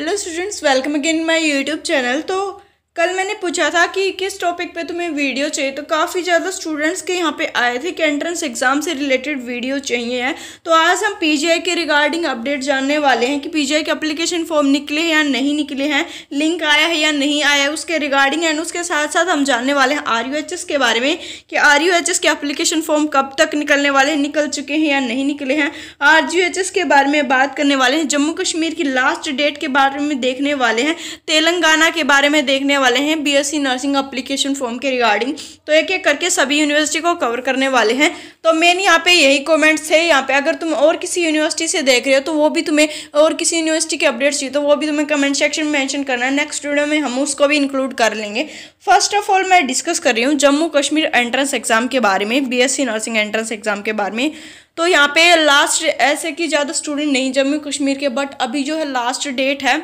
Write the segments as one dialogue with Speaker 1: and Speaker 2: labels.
Speaker 1: hello students welcome again my YouTube channel तो कल मैंने पूछा था कि किस टॉपिक पे तुम्हें वीडियो चाहिए तो काफ़ी ज़्यादा स्टूडेंट्स के यहाँ पे आए थे कि एंट्रेंस एग्ज़ाम से रिलेटेड वीडियो चाहिए है तो आज हम पीजीआई के रिगार्डिंग अपडेट जानने वाले हैं कि पीजीआई के अप्लीकेशन फॉर्म निकले हैं या नहीं निकले हैं लिंक आया है या नहीं आया है उसके रिगार्डिंग एंड उसके साथ साथ हम जानने वाले हैं आर के बारे में कि आर के अप्लीकेशन फॉर्म कब तक निकलने वाले हैं निकल चुके हैं या नहीं निकले हैं आर के बारे में बात करने वाले हैं जम्मू कश्मीर की लास्ट डेट के बारे में देखने वाले हैं तेलंगाना के बारे में देखने वाले हैं बीएससी नर्सिंग अप्लीकेशन फॉर्म के रिगार्डिंग तो एक एक करके सभी यूनिवर्सिटी को कवर करने वाले हैं तो मेन यहाँ पे यही कमेंट्स थे यहाँ पे अगर तुम और किसी यूनिवर्सिटी से देख रहे हो तो वो भी तुम्हें और किसी यूनिवर्सिटी के अपडेट्स चाहिए तो वो भी तुम्हें कमेंट सेक्शन में मैंशन करना है नेक्स्ट वीडियो में हम उसको भी इंक्लूड कर लेंगे फर्स्ट ऑफ ऑल मैं डिस्कस कर रही हूँ जम्मू कश्मीर एंट्रेंस एग्जाम के बारे में बी नर्सिंग एंट्रेंस एग्जाम के बारे में तो यहाँ पे लास्ट ऐसे कि ज़्यादा स्टूडेंट नहीं जम्मू कश्मीर के बट अभी जो है लास्ट डेट है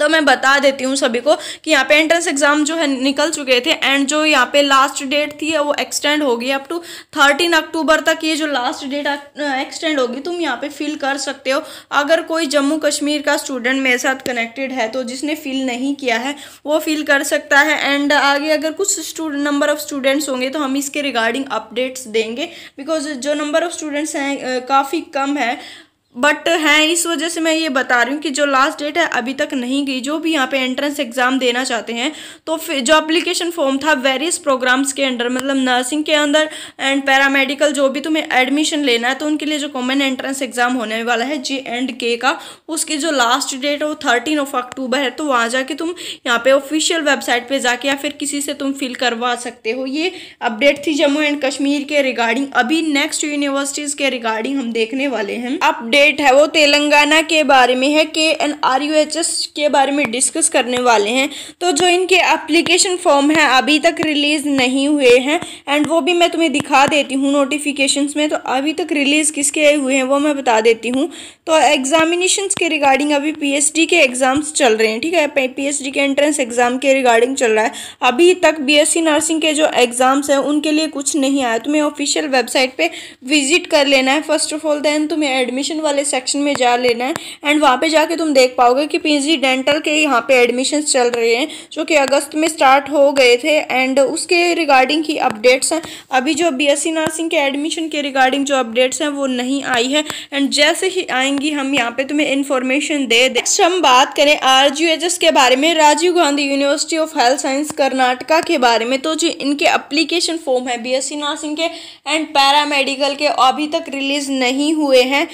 Speaker 1: तो मैं बता देती हूँ सभी को कि यहाँ पे एंट्रेंस एग्ज़ाम जो है निकल चुके थे एंड जो यहाँ पे लास्ट डेट थी वो एक्सटेंड होगी अप टू थर्टीन अक्टूबर तक ये जो लास्ट डेट एक्सटेंड होगी तुम यहाँ पे फिल कर सकते हो अगर कोई जम्मू कश्मीर का स्टूडेंट मेरे साथ कनेक्टेड है तो जिसने फिल नहीं किया है वो फिल कर सकता है एंड आगे अगर कुछ नंबर ऑफ़ स्टूडेंट्स होंगे तो हम इसके रिगार्डिंग अपडेट्स देंगे बिकॉज जो नंबर ऑफ़ स्टूडेंट्स हैं काफ़ी कम है बट हैं इस वजह से मैं ये बता रही हूँ कि जो लास्ट डेट है अभी तक नहीं गई जो भी यहाँ पे एंट्रेंस एग्ज़ाम देना चाहते हैं तो फिर जो अप्लीकेशन फॉर्म था वेरियस प्रोग्राम्स के अंडर मतलब नर्सिंग के अंदर एंड पैरामेडिकल जो भी तुम्हें एडमिशन लेना है तो उनके लिए जो कॉमन एंट्रेंस एग्ज़ाम होने वाला है जे एंड के का उसकी जो लास्ट डेट है वो थर्टीन ऑफ अक्टूबर है तो वहाँ जाके तुम यहाँ पर ऑफिशियल वेबसाइट पर जाके या फिर किसी से तुम फिल करवा सकते हो ये अपडेट थी जम्मू एंड कश्मीर के रिगार्डिंग अभी नेक्स्ट यूनिवर्सिटीज़ के रिगार्डिंग हम देखने वाले हैं अपडेट अपडेट है वो तेलंगाना के बारे में है K N R U H S के बारे में डिस्कस करने वाले हैं तो जो इनके एप्लीकेशन फॉर्म है अभी तक रिलीज़ नहीं हुए हैं एंड वो भी मैं तुम्हें दिखा देती हूँ नोटिफिकेशन में तो अभी तक रिलीज़ किसके हुए हैं वो मैं बता देती हूँ तो एग्जामिनेशन के रिगार्डिंग अभी पी के एग्ज़ाम्स चल रहे हैं ठीक है पी के एंट्रेंस एग्ज़ाम के रिगार्डिंग चल रहा है अभी तक बी नर्सिंग के जो एग्ज़ाम्स हैं उनके लिए कुछ नहीं आया तुम्हें ऑफिशियल वेबसाइट पर विजिट कर लेना है फर्स्ट ऑफ ऑल दैन तुम्हें एडमिशन वाले वाले सेक्शन में जा लेना है एंड वहाँ पे जाके तुम देख पाओगे कि पीजी डेंटल के यहाँ पे एडमिशन्स चल रहे हैं जो कि अगस्त में स्टार्ट हो गए थे एंड उसके रिगार्डिंग की अपडेट्स हैं अभी जो बी एस नर्सिंग के एडमिशन के रिगार्डिंग जो अपडेट्स हैं वो नहीं आई है एंड जैसे ही आएंगी हम यहाँ पे तुम्हें इन्फॉर्मेशन दे दें हम बात करें आर के बारे में Rajiv Gandhi university of health science Karnataka के बारे में तो जी इनके अप्लीकेशन फॉर्म है बी नर्सिंग के एंड पैरामेडिकल के अभी तक रिलीज नहीं हुए हैं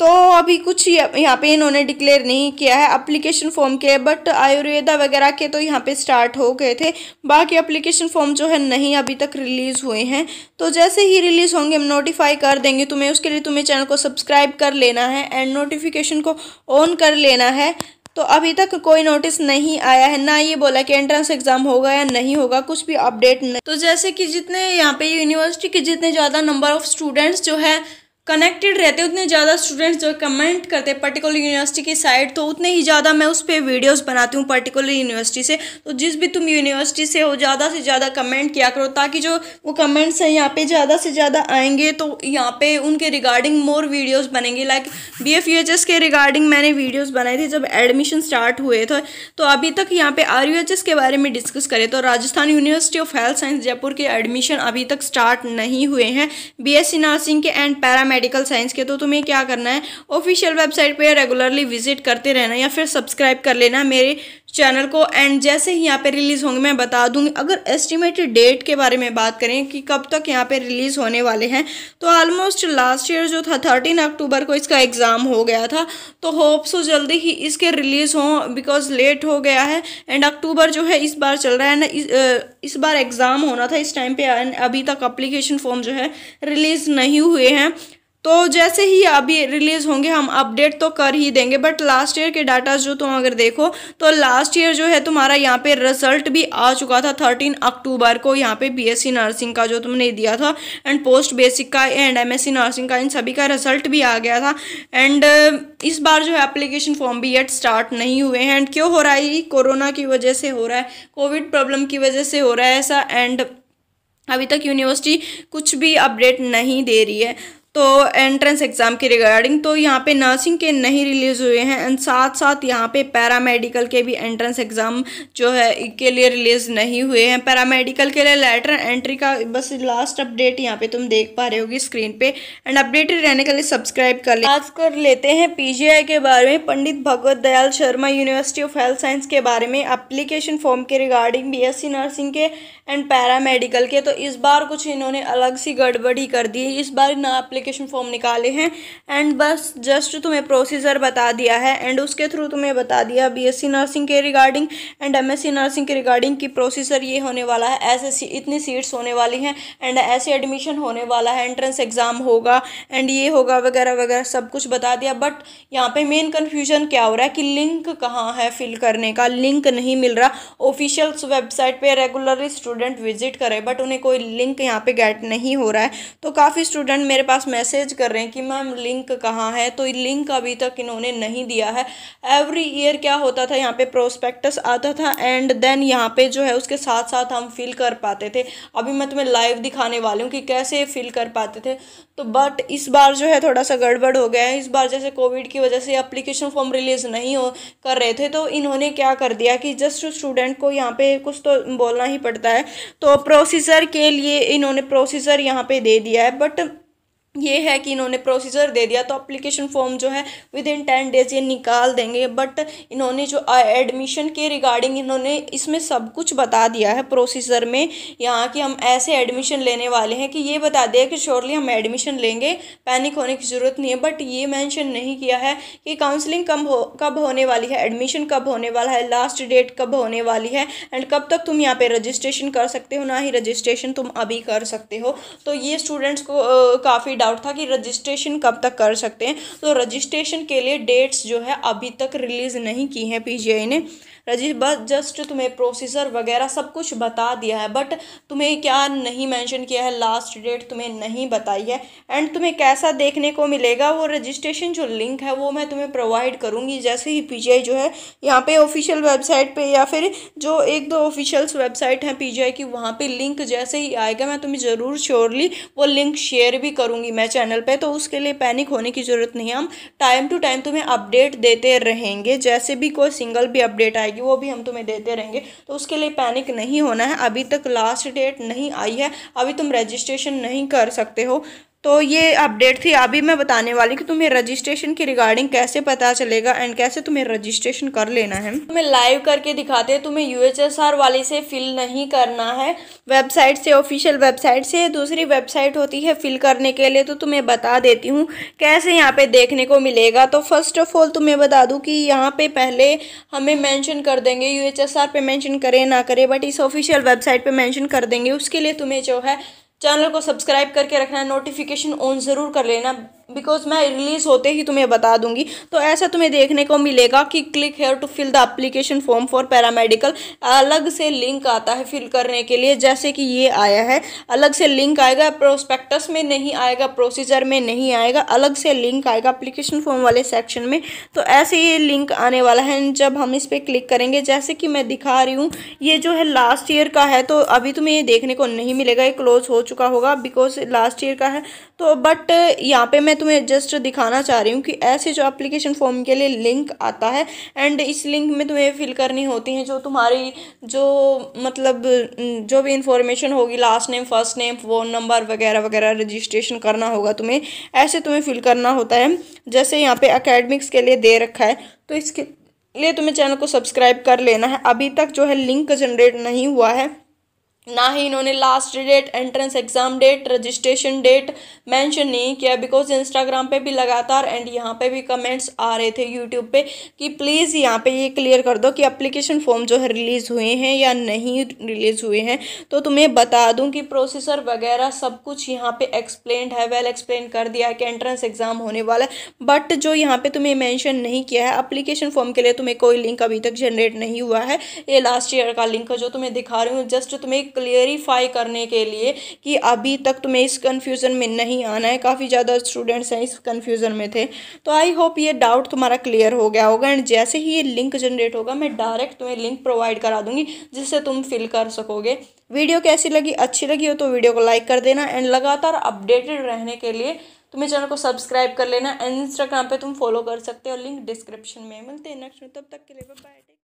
Speaker 1: तो अभी कुछ यहाँ पे इन्होंने डिक्लेयर नहीं किया है अप्लीकेशन फॉर्म के बट आयुर्वेदा वगैरह के तो यहाँ पे स्टार्ट हो गए थे बाकी अप्लीकेशन फॉर्म जो है नहीं अभी तक रिलीज़ हुए हैं तो जैसे ही रिलीज़ होंगे हम नोटिफाई कर देंगे तुम्हें उसके लिए तुम्हें चैनल को सब्सक्राइब कर लेना है एंड नोटिफिकेशन को ऑन कर लेना है तो अभी तक कोई नोटिस नहीं आया है ना ये बोला कि एंट्रेंस एग्ज़ाम होगा या नहीं होगा कुछ भी अपडेट नहीं तो जैसे कि जितने यहाँ पे यूनिवर्सिटी के जितने ज़्यादा नंबर ऑफ़ स्टूडेंट्स जो है कनेक्टेड रहते उतने ज़्यादा स्टूडेंट्स जो कमेंट करते हैं पर्टिकुलर यूनिवर्सिटी की साइड तो उतने ही ज़्यादा मैं उस पर वीडियोस बनाती हूँ पर्टिकुलर यूनिवर्सिटी से तो जिस भी तुम यूनिवर्सिटी से हो ज़्यादा से ज़्यादा कमेंट किया करो ताकि जो वो कमेंट्स हैं यहाँ पे ज़्यादा से ज़्यादा आएंगे तो यहाँ पे उनके रिगार्डिंग मोर वीडियोज़ बनेंगे लाइक बी एफ के रिगार्डिंग मैंने वीडियोज़ बनाई थी जब एडमिशन स्टार्ट हुए थे तो अभी तक यहाँ पे आर के बारे में डिस्कस करें तो Rajasthan university of health science Jaipur के एडमिशन अभी तक स्टार्ट नहीं हुए हैं बी नर्सिंग के एंड पैरामेड मेडिकल साइंस के तो तुम्हें क्या करना है ऑफिशियल वेबसाइट पे रेगुलरली विजिट करते रहना या फिर सब्सक्राइब कर लेना मेरे चैनल को एंड जैसे ही यहाँ पे रिलीज़ होंगे मैं बता दूंगी अगर एस्टिमेटेड डेट के बारे में बात करें कि कब तक यहाँ पे रिलीज़ होने वाले हैं तो ऑलमोस्ट लास्ट ईयर जो था थर्टीन अक्टूबर को इसका एग्ज़ाम हो गया था तो होप सो जल्दी ही इसके रिलीज़ हों बिकॉज लेट हो गया है एंड अक्टूबर जो है इस बार चल रहा है ना इस, बार एग्ज़ाम होना था इस टाइम पर अभी तक अप्लीकेशन फॉर्म जो है रिलीज़ नहीं हुए हैं तो जैसे ही अभी रिलीज़ होंगे हम अपडेट तो कर ही देंगे बट लास्ट ईयर के डाटा जो तुम अगर देखो तो लास्ट ईयर जो है तुम्हारा यहाँ पे रिजल्ट भी आ चुका था थर्टीन अक्टूबर को यहाँ पे बीएससी नर्सिंग का जो तुमने दिया था एंड पोस्ट बेसिक का एंड एमएससी नर्सिंग का इन सभी का रिजल्ट भी आ गया था एंड uh, इस बार जो है अप्लीकेशन फॉर्म भी येट स्टार्ट नहीं हुए हैं एंड क्यों हो रहा है कोरोना की वजह से हो रहा है कोविड प्रॉब्लम की वजह से हो रहा है ऐसा एंड अभी तक यूनिवर्सिटी कुछ भी अपडेट नहीं दे रही है तो एंट्रेंस एग्ज़ाम के रिगार्डिंग तो यहाँ पे नर्सिंग के नहीं रिलीज़ हुए हैं एंड साथ साथ यहाँ पे पैरामेडिकल के भी एंट्रेंस एग्ज़ाम जो है के लिए रिलीज़ नहीं हुए हैं पैरामेडिकल के लिए लेटर एंट्री का बस लास्ट अपडेट यहाँ पे तुम देख पा रहे होगी स्क्रीन पे एंड अपडेटेड रहने के लिए सब्सक्राइब कर ले आज कर लेते हैं पी के बारे में Pandit Bhagwat Dayal Sharma university of health science के बारे में अप्लीकेशन फॉर्म के रिगार्डिंग बी नर्सिंग के एंड पैरामेडिकल के तो इस बार कुछ इन्होंने अलग सी गड़बड़ी कर दी इस बार ना अप्लीकेशन एप्लीकेशन फॉर्म निकाले हैं एंड बस जस्ट तुम्हें प्रोसीजर बता दिया है एंड उसके थ्रू तुम्हें बता दिया बीएससी नर्सिंग के रिगार्डिंग एंड एमएससी नर्सिंग के रिगार्डिंग की प्रोसीजर ये होने वाला है ऐसे इतनी सीट्स होने वाली हैं एंड ऐसे एडमिशन होने वाला है एंट्रेंस एग्ज़ाम होगा एंड ये होगा वगैरह वगैरह सब कुछ बता दिया बट यहाँ पे मेन कन्फ्यूजन क्या हो रहा है कि लिंक कहाँ है फिल करने का लिंक नहीं मिल रहा ऑफिशियल वेबसाइट पर रेगुलरली स्टूडेंट विजिट करे बट उन्हें कोई लिंक यहाँ पे गेट नहीं हो रहा है तो काफ़ी स्टूडेंट मेरे पास मैसेज कर रहे हैं कि मैम लिंक कहाँ है तो लिंक अभी तक इन्होंने नहीं दिया है एवरी ईयर क्या होता था यहाँ पे प्रोस्पेक्टस आता था एंड देन यहाँ पे जो है उसके साथ साथ हम फिल कर पाते थे अभी मैं तुम्हें लाइव दिखाने वाली हूँ कि कैसे फिल कर पाते थे तो बट इस बार जो है थोड़ा सा गड़बड़ हो गया है इस बार जैसे कोविड की वजह से अप्लीकेशन फॉर्म रिलीज़ नहीं हो कर रहे थे तो इन्होंने क्या कर दिया कि जस्ट स्टूडेंट को यहाँ पे कुछ तो बोलना ही पड़ता है तो प्रोसीजर के लिए इन्होंने प्रोसीजर यहाँ पे दे दिया है बट ये है कि इन्होंने प्रोसीजर दे दिया तो अप्लीकेशन फॉर्म जो है विद इन टेन डेज ये निकाल देंगे बट इन्होंने जो एडमिशन के रिगार्डिंग इन्होंने इसमें सब कुछ बता दिया है प्रोसीजर में यहाँ कि हम ऐसे एडमिशन लेने वाले हैं कि ये बता दिया कि श्योरली हम एडमिशन लेंगे पैनिक होने की ज़रूरत नहीं है बट ये मैंशन नहीं किया है कि काउंसलिंग कब हो कब होने वाली है एडमिशन कब होने वाला है लास्ट डेट कब होने वाली है एंड कब तक तुम यहाँ पर रजिस्ट्रेशन कर सकते हो ना ही रजिस्ट्रेशन तुम अभी कर सकते हो तो ये स्टूडेंट्स को काफ़ी डाउट था कि रजिस्ट्रेशन कब तक कर सकते हैं तो रजिस्ट्रेशन के लिए डेट्स जो है अभी तक रिलीज़ नहीं की हैं पीजीआई ने रजिस्ट बस जस्ट तुम्हें प्रोसीजर वगैरह सब कुछ बता दिया है बट तुम्हें क्या नहीं मेंशन किया है लास्ट डेट तुम्हें नहीं बताई है एंड तुम्हें कैसा देखने को मिलेगा वो रजिस्ट्रेशन जो लिंक है वो मैं तुम्हें प्रोवाइड करूँगी जैसे ही पी जो है यहाँ पे ऑफिशियल वेबसाइट पर या फिर जो एक दो ऑफिशियल्स वेबसाइट हैं पी की वहाँ पर लिंक जैसे ही आएगा मैं तुम्हें ज़रूर श्योरली वो लिंक शेयर भी करूँगी मैं चैनल पर तो उसके लिए पैनिक होने की ज़रूरत नहीं है हम टाइम टू टाइम तुम्हें अपडेट देते रहेंगे जैसे भी कोई सिंगल भी अपडेट आएगी जाएगी वो भी हम तुम्हें देते रहेंगे तो उसके लिए पैनिक नहीं होना है अभी तक लास्ट डेट नहीं आई है अभी तुम रजिस्ट्रेशन नहीं कर सकते हो तो ये अपडेट थी अभी मैं बताने वाली कि तुम्हें रजिस्ट्रेशन की रिगार्डिंग कैसे पता चलेगा एंड कैसे तुम्हें रजिस्ट्रेशन कर लेना है तुम्हें लाइव करके दिखाते हैं तुम्हें यूएचएसआर वाली से फिल नहीं करना है वेबसाइट से ऑफिशियल वेबसाइट से दूसरी वेबसाइट होती है फिल करने के लिए तो तुम्हें बता देती हूँ कैसे यहाँ पर देखने को मिलेगा तो फर्स्ट ऑफ ऑल तुम्हें बता दूँ कि यहाँ पर पहले हमें मैंशन कर देंगे यू एच पे मैंशन करें ना करें बट इस ऑफिशियल वेबसाइट पर मैंशन कर देंगे उसके लिए तुम्हें जो है चैनल को सब्सक्राइब करके रखना नोटिफिकेशन ऑन ज़रूर कर लेना बिकॉज मैं रिलीज़ होते ही तुम्हें बता दूंगी तो ऐसा तुम्हें देखने को मिलेगा कि click here to fill the application form for paramedical अलग से लिंक आता है फिल करने के लिए जैसे कि ये आया है अलग से लिंक आएगा प्रोस्पेक्टस में नहीं आएगा प्रोसीजर में नहीं आएगा अलग से लिंक आएगा अप्लीकेशन फॉर्म वाले सेक्शन में तो ऐसे ये लिंक आने वाला है जब हम इस पर क्लिक करेंगे जैसे कि मैं दिखा रही हूँ ये जो है लास्ट ईयर का है तो अभी तुम्हें ये देखने को नहीं मिलेगा ये क्लोज हो चुका चुका होगा बिकॉज लास्ट ईयर का है तो बट यहाँ पे मैं तुम्हें जस्ट दिखाना चाह रही हूँ कि ऐसे जो एप्लीकेशन फॉर्म के लिए लिंक आता है एंड इस लिंक में तुम्हें फिल करनी होती है जो तुम्हारी जो मतलब जो भी इंफॉर्मेशन होगी last name first name phone number वगैरह वगैरह रजिस्ट्रेशन करना होगा तुम्हें ऐसे तुम्हें फिल करना होता है जैसे यहाँ पे अकेडमिक्स के लिए दे रखा है तो इसके लिए तुम्हें चैनल को सब्सक्राइब कर लेना है अभी तक जो है लिंक जनरेट नहीं हुआ है ना ही इन्होंने last date entrance exam date registration date mention नहीं किया बिकॉज इंस्टाग्राम पे भी लगातार एंड यहाँ पे भी कमेंट्स आ रहे थे यूट्यूब पे कि प्लीज़ यहाँ पे ये क्लियर कर दो कि एप्लीकेशन फॉर्म जो है रिलीज़ हुए हैं या नहीं रिलीज़ हुए हैं तो तुम्हें बता दूँ कि प्रोसेसर वगैरह सब कुछ यहाँ पर एक्सप्लेन है वेल एक्सप्लेन कर दिया है कि एंट्रेंस एग्ज़ाम होने वाला है बट जो यहाँ पर तुम्हें मैंशन नहीं किया है अप्लीकेशन फॉर्म के लिए तुम्हें कोई लिंक अभी तक जनरेट नहीं हुआ है ये लास्ट ईयर का लिंक जो तुम्हें दिखा रही हूँ जस्ट तुम्हें क्लियरिफाई करने के लिए कि अभी तक तुम्हें इस कन्फ्यूज़न में नहीं आना है काफ़ी ज़्यादा स्टूडेंट्स हैं इस कन्फ्यूज़न में थे तो आई होप ये डाउट तुम्हारा क्लियर हो गया होगा एंड जैसे ही ये लिंक जनरेट होगा मैं डायरेक्ट तुम्हें लिंक प्रोवाइड करा दूँगी जिससे तुम फिल कर सकोगे वीडियो कैसी लगी अच्छी लगी हो तो वीडियो को लाइक कर देना एंड लगातार अपडेटेड रहने के लिए तुम्हें चैनल को सब्सक्राइब कर लेना एंड इंस्टाग्राम पे तुम फॉलो कर सकते हो लिंक डिस्क्रिप्शन में मिलते हैं नेक्स्ट में तब तक के लिए बाय